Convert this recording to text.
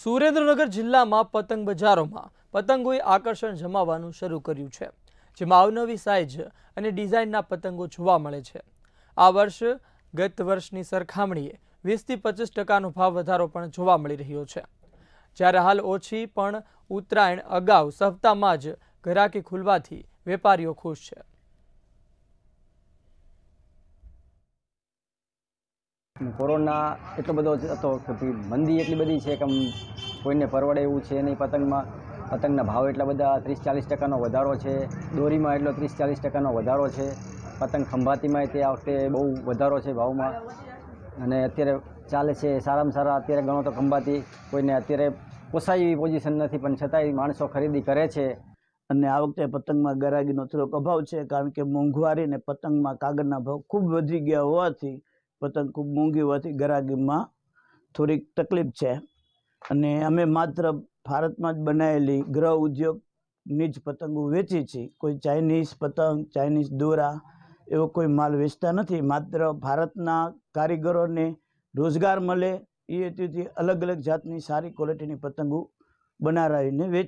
સુરેન્દ્રનગર જિલ્લામાં પતંગ બજારોમાં પતંગોએ આકર્ષણ જમાવવાનું શરૂ કર્યું છે જેમાં અવનવી સાઇઝ અને ડિઝાઇનના પતંગો જોવા મળે છે આ વર્ષ ગત વર્ષની સરખામણીએ વીસથી પચીસ ટકાનો ભાવ વધારો પણ જોવા મળી રહ્યો છે જ્યારે હાલ ઓછી પણ ઉત્તરાયણ અગાઉ સપ્તાહમાં જ ઘરાકી ખુલવાથી વેપારીઓ ખુશ છે કોરોના એટલો બધો હતો કે મંદી એટલી બધી છે કે આમ કોઈને પરવડે એવું છે નહીં પતંગમાં પતંગના ભાવ એટલા બધા ત્રીસ ચાલીસ ટકાનો વધારો છે દોરીમાં એટલો ત્રીસ ચાલીસ ટકાનો વધારો છે પતંગ ખંભાતીમાં તે આ વખતે બહુ વધારો છે ભાવમાં અને અત્યારે ચાલે છે સારામાં સારા અત્યારે ગણો તો ખંભાતી કોઈને અત્યારે પોસાય એવી પોઝિશન નથી પણ છતાંય માણસો ખરીદી કરે છે અને આ વખતે પતંગમાં ગરાગીનો થોડોક અભાવ છે કારણ કે મોંઘવારી અને પતંગમાં કાગળના ભાવ ખૂબ વધી ગયા હોવાથી પતંગ ખૂબ મોંઘી હોવાથી ગરાગીમાં થોડીક તકલીફ છે અને અમે માત્ર ભારતમાં જ બનાવેલી ગ્રહ ઉદ્યોગની જ પતંગો વેચી છીએ કોઈ ચાઇનીઝ પતંગ ચાઇનીઝ દોરા એવો કોઈ માલ વેચતા નથી માત્ર ભારતના કારીગરોને રોજગાર મળે એ હેતુથી અલગ અલગ જાતની સારી ક્વોલિટીની પતંગો બનાવીને વેચ